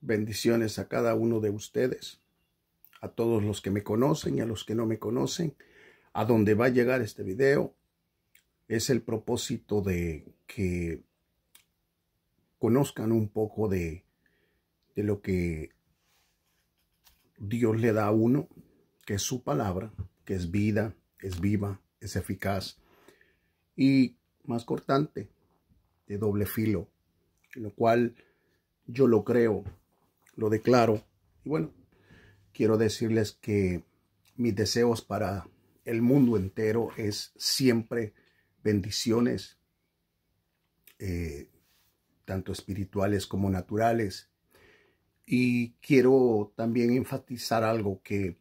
Bendiciones a cada uno de ustedes, a todos los que me conocen y a los que no me conocen, a donde va a llegar este video. Es el propósito de que conozcan un poco de, de lo que Dios le da a uno, que es su palabra, que es vida, es viva, es eficaz y más cortante, de doble filo, lo cual yo lo creo lo declaro. Y bueno, quiero decirles que mis deseos para el mundo entero es siempre bendiciones, eh, tanto espirituales como naturales. Y quiero también enfatizar algo que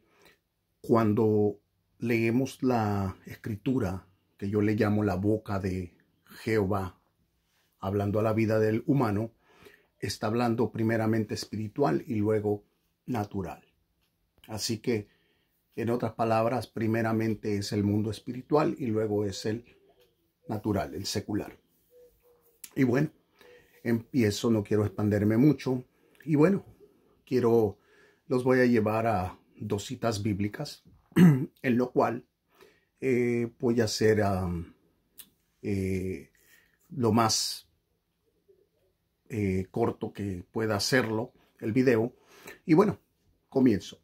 cuando leemos la escritura, que yo le llamo la boca de Jehová, hablando a la vida del humano, está hablando primeramente espiritual y luego natural. Así que, en otras palabras, primeramente es el mundo espiritual y luego es el natural, el secular. Y bueno, empiezo, no quiero expanderme mucho. Y bueno, quiero, los voy a llevar a dos citas bíblicas, en lo cual eh, voy a hacer eh, lo más eh, corto que pueda hacerlo, el video. Y bueno, comienzo.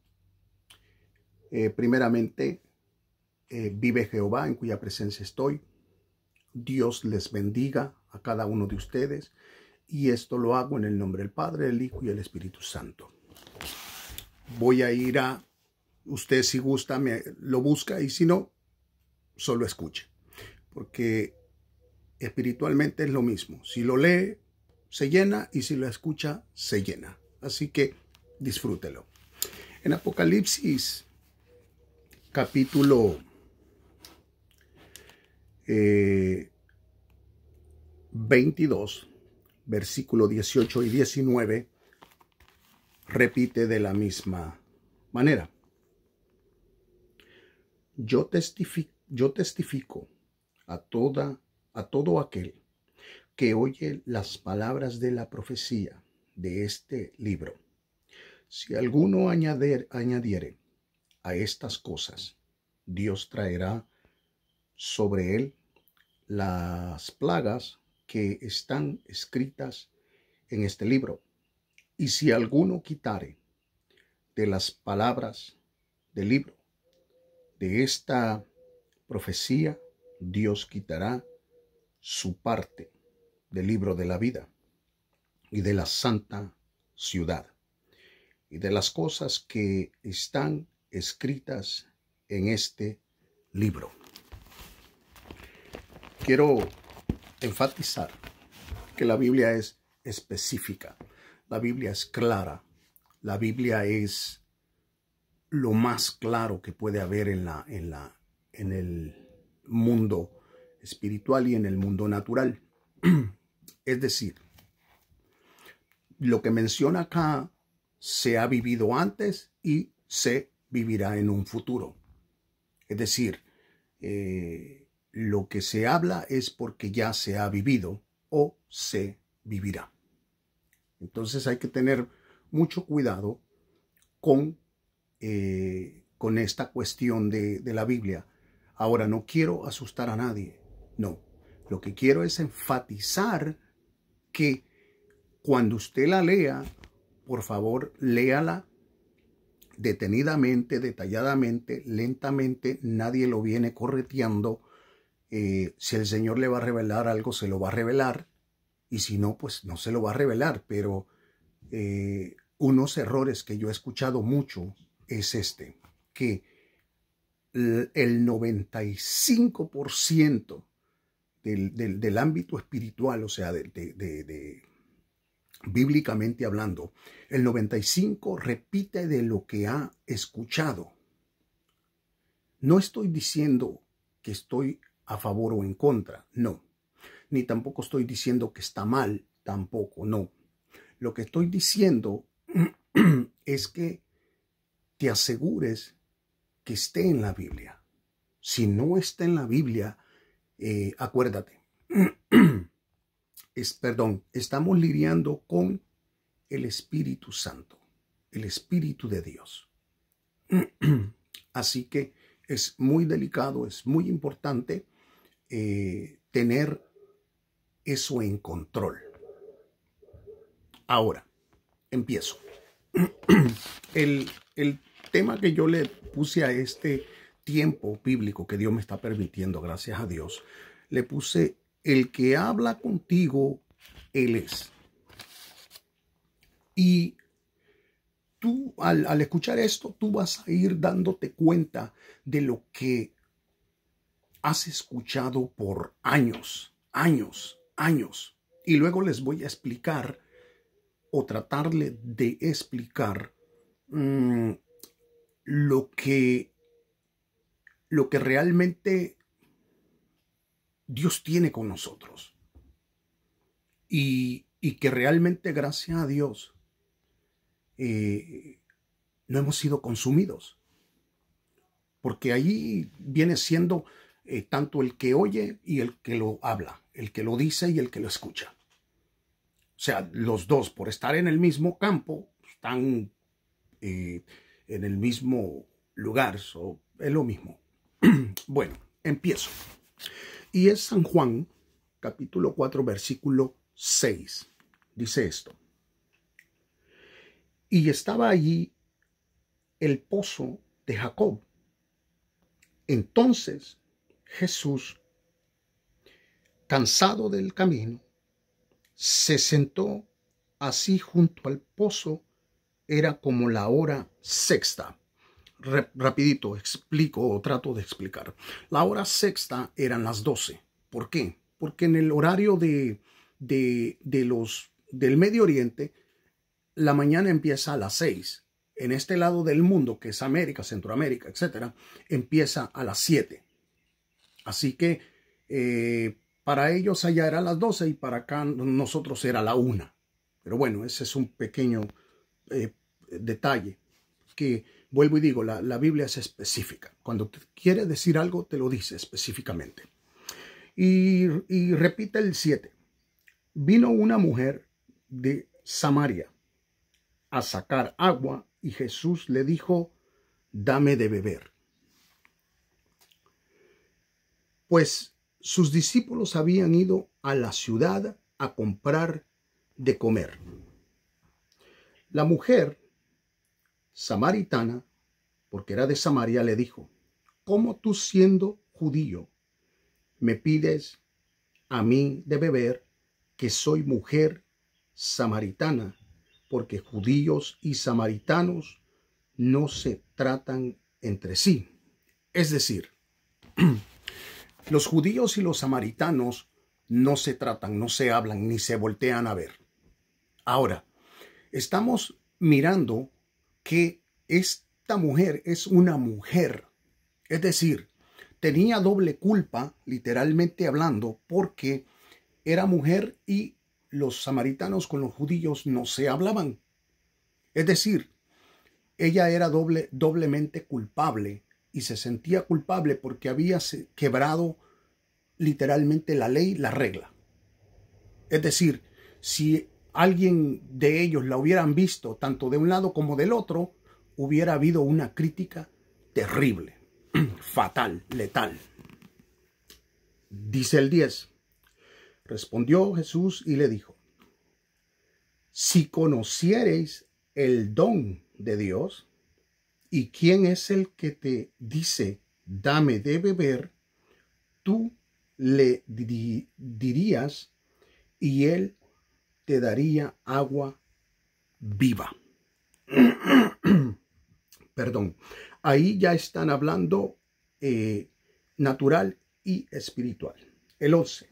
Eh, primeramente, eh, vive Jehová en cuya presencia estoy. Dios les bendiga a cada uno de ustedes. Y esto lo hago en el nombre del Padre, el Hijo y el Espíritu Santo. Voy a ir a... Usted si gusta, me, lo busca y si no, solo escuche. Porque espiritualmente es lo mismo. Si lo lee, se llena y si lo escucha, se llena. Así que disfrútelo. En Apocalipsis capítulo 22, eh, versículo 18 y 19, repite de la misma manera. Yo, testifico, yo testifico a, toda, a todo aquel que oye las palabras de la profecía de este libro. Si alguno añadir, añadiere a estas cosas, Dios traerá sobre él las plagas que están escritas en este libro. Y si alguno quitare de las palabras del libro, de esta profecía, Dios quitará su parte del libro de la vida y de la santa ciudad y de las cosas que están escritas en este libro. Quiero enfatizar que la Biblia es específica, la Biblia es clara, la Biblia es lo más claro que puede haber en la en la en el mundo espiritual y en el mundo natural. Es decir, lo que menciona acá se ha vivido antes y se vivirá en un futuro. Es decir, eh, lo que se habla es porque ya se ha vivido o se vivirá. Entonces hay que tener mucho cuidado con, eh, con esta cuestión de la Biblia. Ahora, no quiero asustar a nadie, no, lo que quiero es enfatizar que cuando usted la lea, por favor, léala detenidamente, detalladamente, lentamente. Nadie lo viene correteando. Eh, si el Señor le va a revelar algo, se lo va a revelar. Y si no, pues no se lo va a revelar. Pero eh, unos errores que yo he escuchado mucho es este, que el 95% del, ámbito espiritual, o sea, de, bíblicamente hablando, el 95 repite de lo que ha escuchado. No estoy diciendo que estoy a favor o en contra, no. Ni tampoco estoy diciendo que está mal, tampoco, no. Lo que estoy diciendo es que te asegures que esté en la Biblia. Si no está en la Biblia, eh, acuérdate, es, perdón, estamos lidiando con el Espíritu Santo, el Espíritu de Dios. Así que es muy delicado, es muy importante eh, tener eso en control. Ahora, empiezo. el tema que yo le puse a este tiempo bíblico que Dios me está permitiendo, gracias a Dios, le puse el que habla contigo, Él es. Y tú al, escuchar esto, tú vas a ir dándote cuenta de lo que has escuchado por años, años, años. Y luego les voy a explicar o tratarle de explicar mm, lo que lo que realmente Dios tiene con nosotros. Y, que realmente, gracias a Dios, eh, no hemos sido consumidos. Porque ahí viene siendo eh, tanto el que oye y el que lo habla, el que lo dice y el que lo escucha. O sea, los dos, por estar en el mismo campo, están eh, en el mismo lugar, es lo mismo. bueno, empiezo. Y es San Juan, capítulo 4, versículo 6. Dice esto. Y estaba allí el pozo de Jacob. Entonces Jesús, cansado del camino, se sentó así junto al pozo. Era como la hora sexta rapidito explico o trato de explicar. La hora sexta eran las 12. ¿Por qué? Porque en el horario de, de, de los, del Medio Oriente, la mañana empieza a las 6. En este lado del mundo, que es América, Centroamérica, etc. empieza a las 7. Así que eh, para ellos allá era las 12 y para acá nosotros era la 1. Pero bueno, ese es un pequeño eh, detalle que Vuelvo y digo, la, Biblia es específica. Cuando quiere decir algo, te lo dice específicamente. Y, y repite el 7. Vino una mujer de Samaria a sacar agua y Jesús le dijo, dame de beber. Pues sus discípulos habían ido a la ciudad a comprar de comer. La mujer samaritana, porque era de Samaria, le dijo, ¿cómo tú siendo judío me pides a mí de beber que soy mujer samaritana? Porque judíos y samaritanos no se tratan entre sí. Es decir, los judíos y los samaritanos no se tratan, no se hablan, ni se voltean a ver. Ahora, estamos mirando que esta mujer es una mujer. Es decir, tenía doble culpa, literalmente hablando, porque era mujer y los samaritanos con los judíos no se hablaban. Es decir, ella era doble, doblemente culpable y se sentía culpable porque había quebrado literalmente la ley, la regla. Es decir, si alguien de ellos la hubieran visto, tanto de un lado como del otro, hubiera habido una crítica terrible, fatal, letal. Dice el 10. Respondió Jesús y le dijo, si conociereis el don de Dios, y quién es el que te dice, dame de beber, tú le dirías y él te daría agua viva. Perdón, ahí ya están hablando eh, natural y espiritual. El 11,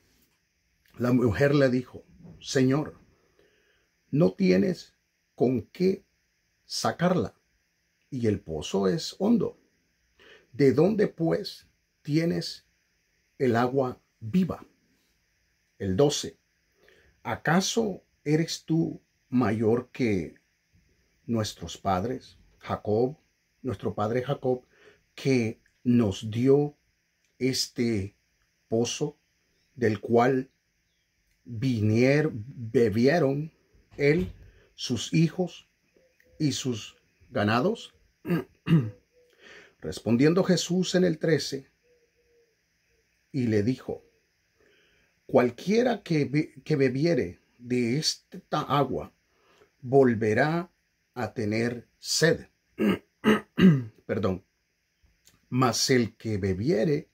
la mujer le dijo, Señor, no tienes con qué sacarla y el pozo es hondo. ¿De dónde pues tienes el agua viva? El 12. ¿acaso eres tú mayor que nuestros padres, Jacob, nuestro padre Jacob, que nos dio este pozo del cual vinieron, bebieron él, sus hijos y sus ganados? Respondiendo Jesús en el 13, y le dijo, Cualquiera que, bebiere de esta agua volverá a tener sed. Perdón. Mas el que bebiere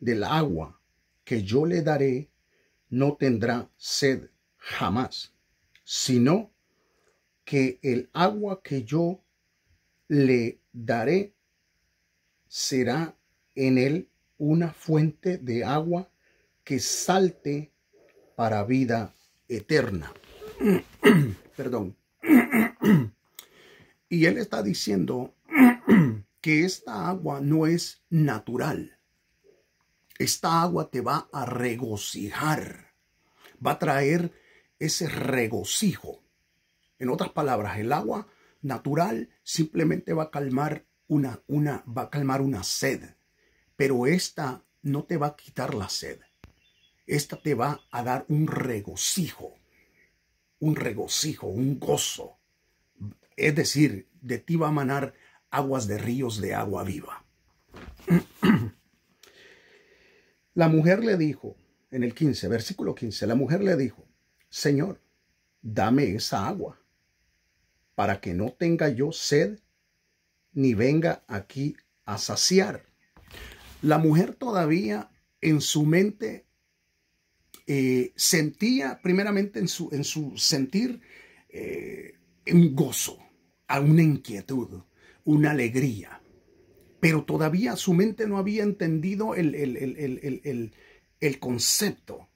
del agua que yo le daré no tendrá sed jamás, sino que el agua que yo le daré será en él una fuente de agua que salte para vida eterna. Perdón. y él está diciendo que esta agua no es natural. Esta agua te va a regocijar. Va a traer ese regocijo. En otras palabras, el agua natural simplemente va a calmar una, una, va a calmar una sed. Pero esta no te va a quitar la sed esta te va a dar un regocijo, un regocijo, un gozo. Es decir, de ti va a manar aguas de ríos de agua viva. La mujer le dijo, en el 15, versículo 15, la mujer le dijo, Señor, dame esa agua, para que no tenga yo sed ni venga aquí a saciar. La mujer todavía en su mente eh, sentía primeramente en su, en su sentir eh, un gozo, a una inquietud, una alegría, pero todavía su mente no había entendido el, el, el, el concepto,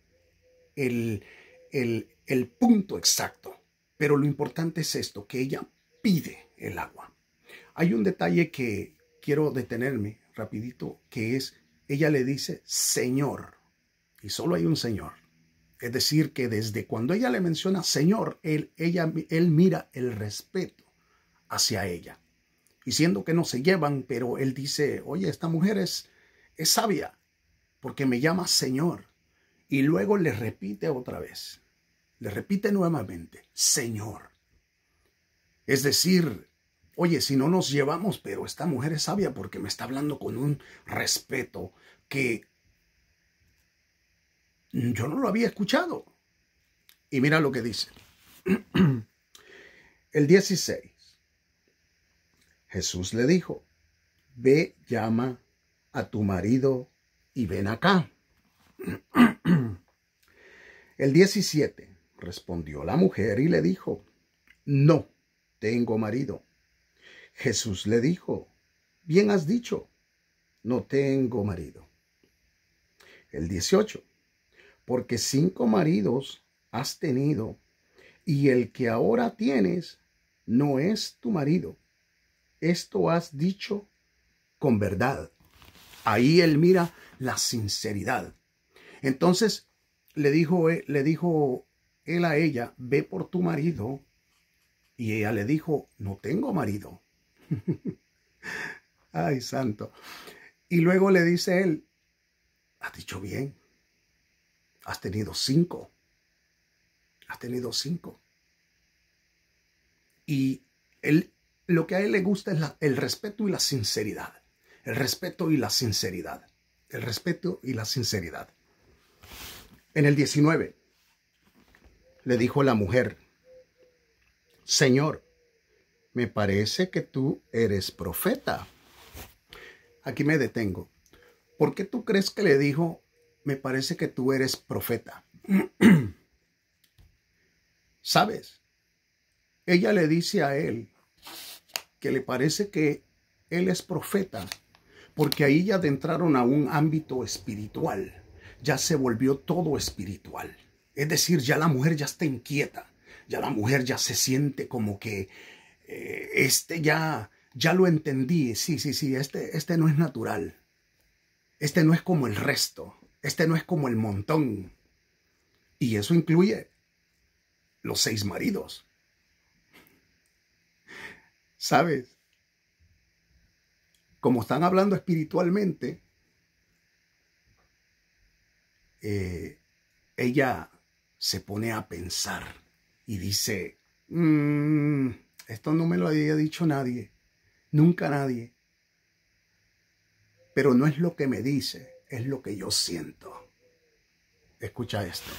el, punto exacto. Pero lo importante es esto, que ella pide el agua. Hay un detalle que quiero detenerme rapidito, que es, ella le dice, Señor, y solo hay un Señor. Es decir, que desde cuando ella le menciona Señor, él, ella, él mira el respeto hacia ella, y siendo que no se llevan, pero él dice, oye, esta mujer es, es sabia, porque me llama Señor. Y luego le repite otra vez, le repite nuevamente, Señor. Es decir, oye, si no nos llevamos, pero esta mujer es sabia porque me está hablando con un respeto que yo no lo había escuchado. Y mira lo que dice. El 16. Jesús le dijo, ve, llama a tu marido y ven acá. El 17. Respondió la mujer y le dijo, no tengo marido. Jesús le dijo, bien has dicho, no tengo marido. El 18 porque cinco maridos has tenido, y el que ahora tienes no es tu marido. Esto has dicho con verdad. Ahí él mira la sinceridad. Entonces le dijo, eh, le dijo él a ella, ve por tu marido. Y ella le dijo, no tengo marido. Ay, santo. Y luego le dice él, has dicho bien, Has tenido cinco. Has tenido cinco. Y él, lo que a él le gusta es el respeto y la sinceridad. El respeto y la sinceridad. El respeto y la sinceridad. En el 19, le dijo la mujer, Señor, me parece que tú eres profeta. Aquí me detengo. ¿Por qué tú crees que le dijo me parece que tú eres profeta. ¿Sabes? Ella le dice a él que le parece que él es profeta, porque ahí ya adentraron a un ámbito espiritual, ya se volvió todo espiritual. Es decir, ya la mujer ya está inquieta, ya la mujer ya se siente como que eh, este ya, ya lo entendí, sí, sí, sí, este, este no es natural, este no es como el resto, este no es como el montón. Y eso incluye los seis maridos. ¿Sabes? Como están hablando espiritualmente, eh, ella se pone a pensar y dice, mm, esto no me lo había dicho nadie, nunca nadie, pero no es lo que me dice, es lo que yo siento. Escucha esto.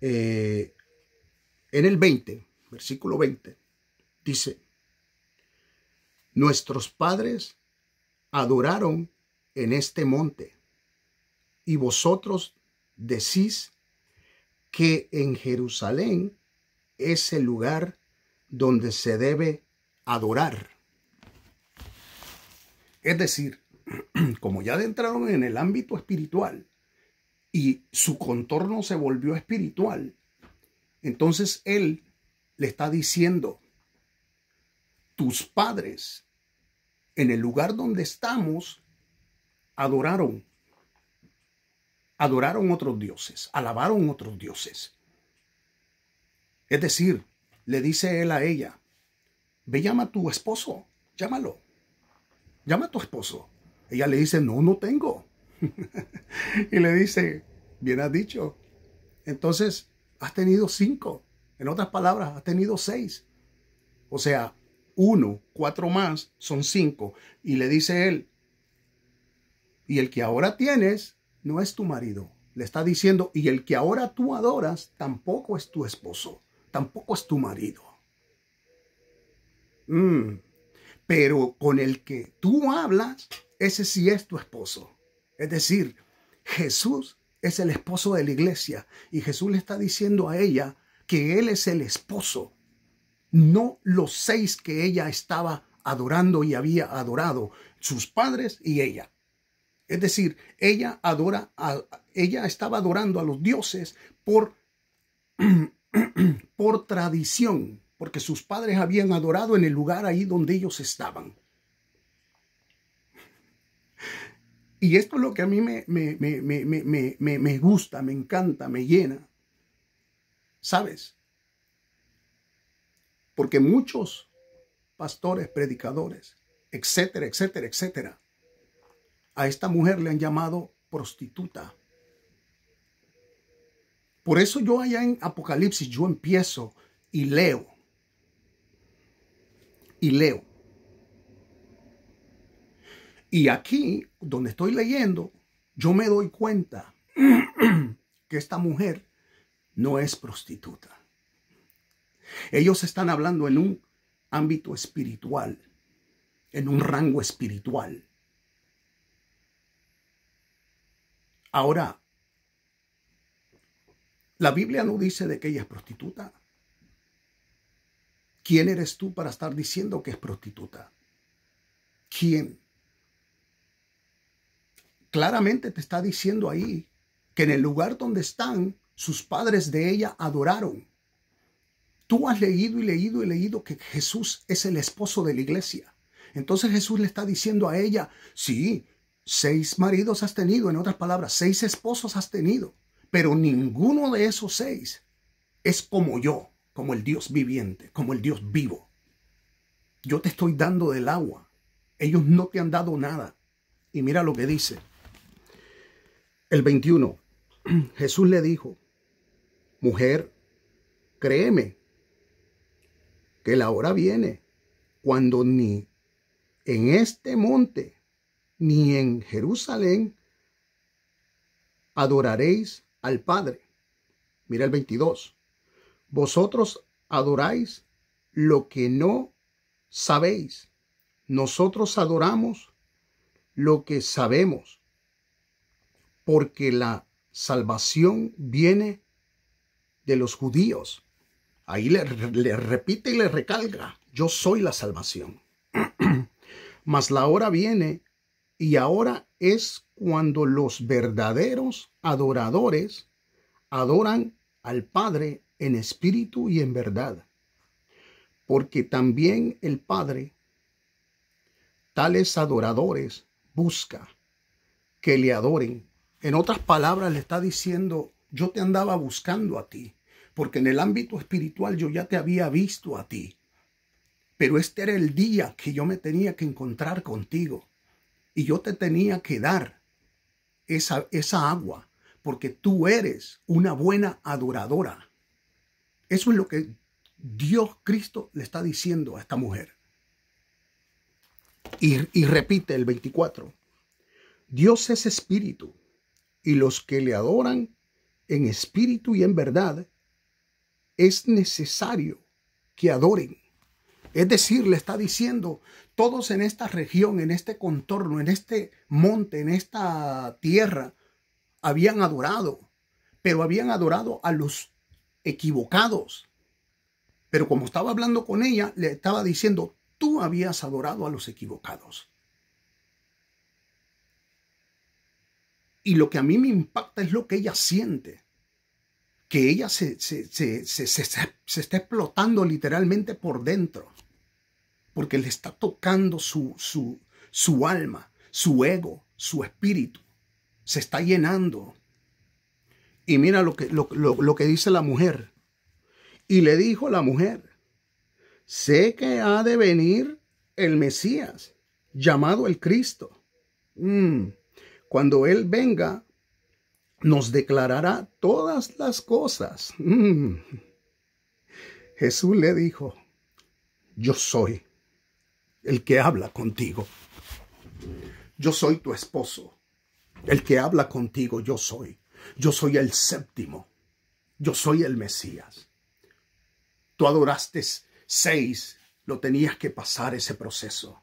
Eh, en el 20, versículo 20, dice, nuestros padres adoraron en este monte y vosotros decís que en Jerusalén es el lugar donde se debe adorar. Es decir, como ya adentraron en el ámbito espiritual y su contorno se volvió espiritual, entonces él le está diciendo, tus padres en el lugar donde estamos adoraron, adoraron otros dioses, alabaron otros dioses. Es decir, le dice él a ella, ve llama a tu esposo, llámalo, llama a tu esposo. Ella le dice, no, no tengo. y le dice, bien has dicho. Entonces, has tenido cinco. En otras palabras, has tenido seis. O sea, uno, cuatro más, son cinco. Y le dice él, y el que ahora tienes no es tu marido. Le está diciendo, y el que ahora tú adoras tampoco es tu esposo, tampoco es tu marido. Mm pero con el que tú hablas, ese sí es tu esposo. Es decir, Jesús es el esposo de la iglesia y Jesús le está diciendo a ella que Él es el esposo, no los seis que ella estaba adorando y había adorado, sus padres y ella. Es decir, ella adora, a, ella estaba adorando a los dioses por, por tradición, porque sus padres habían adorado en el lugar ahí donde ellos estaban. Y esto es lo que a mí me, me, me gusta, me encanta, me llena. ¿Sabes? Porque muchos pastores, predicadores, etcétera, etcétera, etcétera, a esta mujer le han llamado prostituta. Por eso yo allá en Apocalipsis, yo empiezo y leo y leo. Y aquí, donde estoy leyendo, yo me doy cuenta que esta mujer no es prostituta. Ellos están hablando en un ámbito espiritual, en un rango espiritual. Ahora, la Biblia no dice de que ella es prostituta. ¿Quién eres tú para estar diciendo que es prostituta? ¿Quién? Claramente te está diciendo ahí que en el lugar donde están, sus padres de ella adoraron. Tú has leído y leído y leído que Jesús es el esposo de la iglesia. Entonces Jesús le está diciendo a ella, sí, seis maridos has tenido, en otras palabras, seis esposos has tenido, pero ninguno de esos seis es como yo como el Dios viviente, como el Dios vivo. Yo te estoy dando del agua. Ellos no te han dado nada. Y mira lo que dice. El 21. Jesús le dijo, mujer, créeme, que la hora viene cuando ni en este monte ni en Jerusalén adoraréis al Padre. Mira el 22. Vosotros adoráis lo que no sabéis. Nosotros adoramos lo que sabemos, porque la salvación viene de los judíos. Ahí le, repite y le recalca, yo soy la salvación. Mas la hora viene y ahora es cuando los verdaderos adoradores adoran al Padre en espíritu y en verdad, porque también el Padre tales adoradores busca que le adoren. En otras palabras, le está diciendo, yo te andaba buscando a ti, porque en el ámbito espiritual yo ya te había visto a ti, pero este era el día que yo me tenía que encontrar contigo y yo te tenía que dar esa, esa agua, porque tú eres una buena adoradora. Eso es lo que Dios Cristo le está diciendo a esta mujer. Y, repite el 24. Dios es espíritu y los que le adoran en espíritu y en verdad es necesario que adoren. Es decir, le está diciendo, todos en esta región, en este contorno, en este monte, en esta tierra, habían adorado, pero habían adorado a los equivocados. Pero como estaba hablando con ella, le estaba diciendo, tú habías adorado a los equivocados. Y lo que a mí me impacta es lo que ella siente, que ella se, se, está explotando literalmente por dentro, porque le está tocando su, su, su alma, su ego, su espíritu, se está llenando y mira lo que, lo, que dice la mujer. Y le dijo la mujer, sé que ha de venir el Mesías, llamado el Cristo. Mm. Cuando Él venga, nos declarará todas las cosas. Mm. Jesús le dijo, yo soy el que habla contigo. Yo soy tu esposo. El que habla contigo, yo soy. Yo soy el séptimo. Yo soy el Mesías. Tú adoraste seis, lo tenías que pasar ese proceso.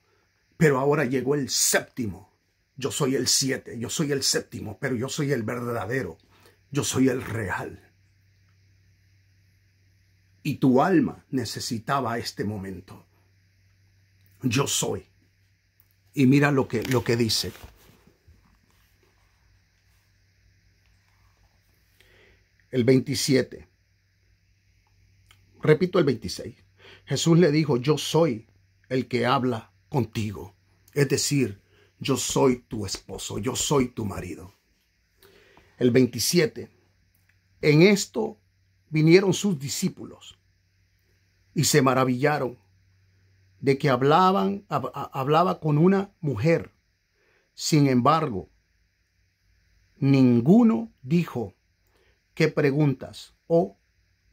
Pero ahora llegó el séptimo. Yo soy el siete, yo soy el séptimo, pero yo soy el verdadero. Yo soy el real. Y tu alma necesitaba este momento. Yo soy. Y mira lo que, lo que dice. el 27. Repito el 26. Jesús le dijo, yo soy el que habla contigo. Es decir, yo soy tu esposo, yo soy tu marido. El 27. En esto vinieron sus discípulos y se maravillaron de que hablaban, hablaba con una mujer. Sin embargo, ninguno dijo, Qué preguntas o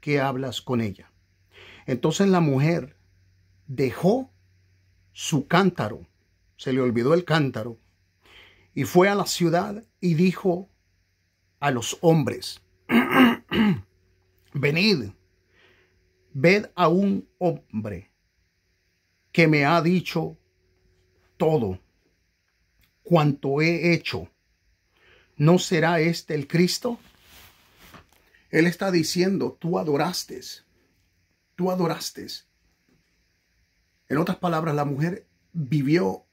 qué hablas con ella. Entonces la mujer dejó su cántaro, se le olvidó el cántaro, y fue a la ciudad y dijo a los hombres, venid, ved a un hombre que me ha dicho todo cuanto he hecho. ¿No será este el Cristo? Él está diciendo, tú adoraste, tú adoraste. En otras palabras, la mujer vivió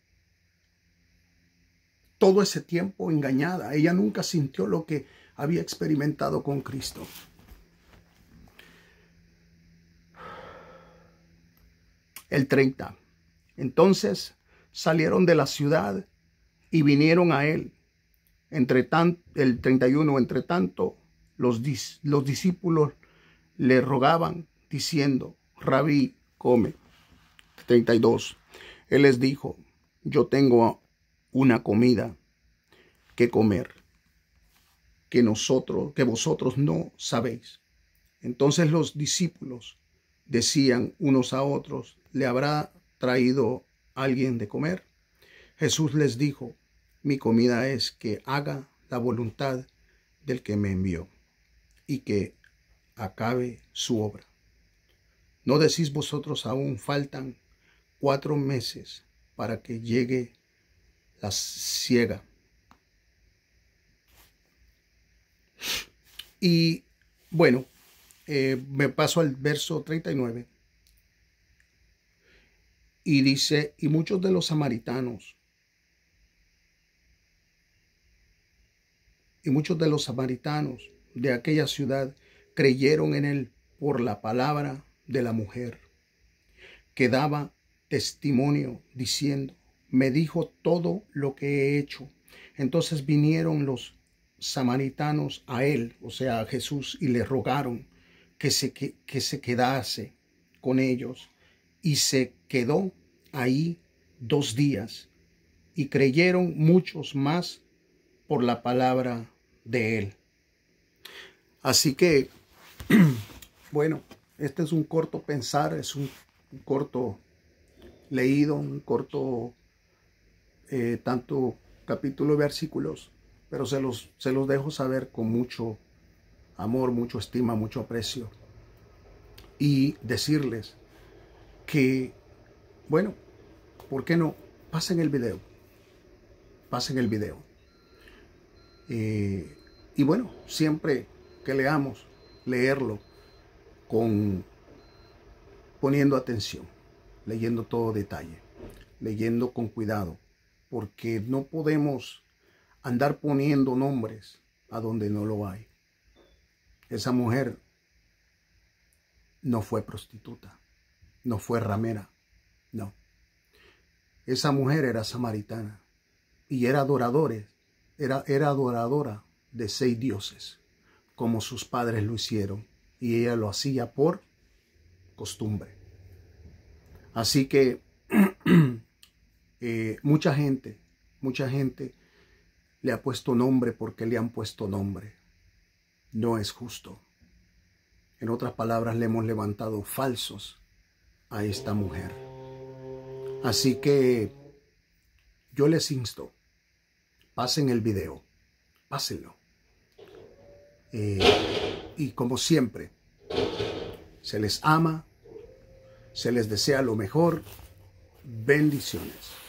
todo ese tiempo engañada. Ella nunca sintió lo que había experimentado con Cristo. El 30. Entonces salieron de la ciudad y vinieron a él. Entre tanto, el 31, entre tanto, los, discípulos le rogaban diciendo, Rabí, come. 32. Él les dijo, yo tengo una comida que comer que nosotros, que vosotros no sabéis. Entonces los discípulos decían unos a otros, ¿le habrá traído alguien de comer? Jesús les dijo, mi comida es que haga la voluntad del que me envió y que acabe su obra. ¿No decís vosotros aún faltan cuatro meses para que llegue la ciega? Y bueno, eh, me paso al verso 39. Y dice, y muchos de los samaritanos, y muchos de los samaritanos de aquella ciudad creyeron en él por la palabra de la mujer, que daba testimonio diciendo, me dijo todo lo que he hecho. Entonces vinieron los samaritanos a él, o sea, a Jesús, y le rogaron que se, que, se quedase con ellos. Y se quedó ahí dos días, y creyeron muchos más por la palabra de él. Así que, bueno, este es un corto pensar, es un, corto leído, un corto eh, tanto capítulo, versículos, pero se los, se los dejo saber con mucho amor, mucho estima, mucho aprecio. Y decirles que, bueno, ¿por qué no? Pasen el video. Pasen el video. Eh, y bueno, siempre que leamos, leerlo con poniendo atención, leyendo todo detalle, leyendo con cuidado, porque no podemos andar poniendo nombres a donde no lo hay. Esa mujer no fue prostituta, no fue ramera, no. Esa mujer era samaritana y era adoradora, era, era adoradora de seis dioses como sus padres lo hicieron y ella lo hacía por costumbre. Así que eh, mucha gente, mucha gente le ha puesto nombre porque le han puesto nombre. No es justo. En otras palabras, le hemos levantado falsos a esta mujer. Así que yo les insto, pasen el video, pásenlo. Eh, y como siempre, se les ama, se les desea lo mejor. Bendiciones.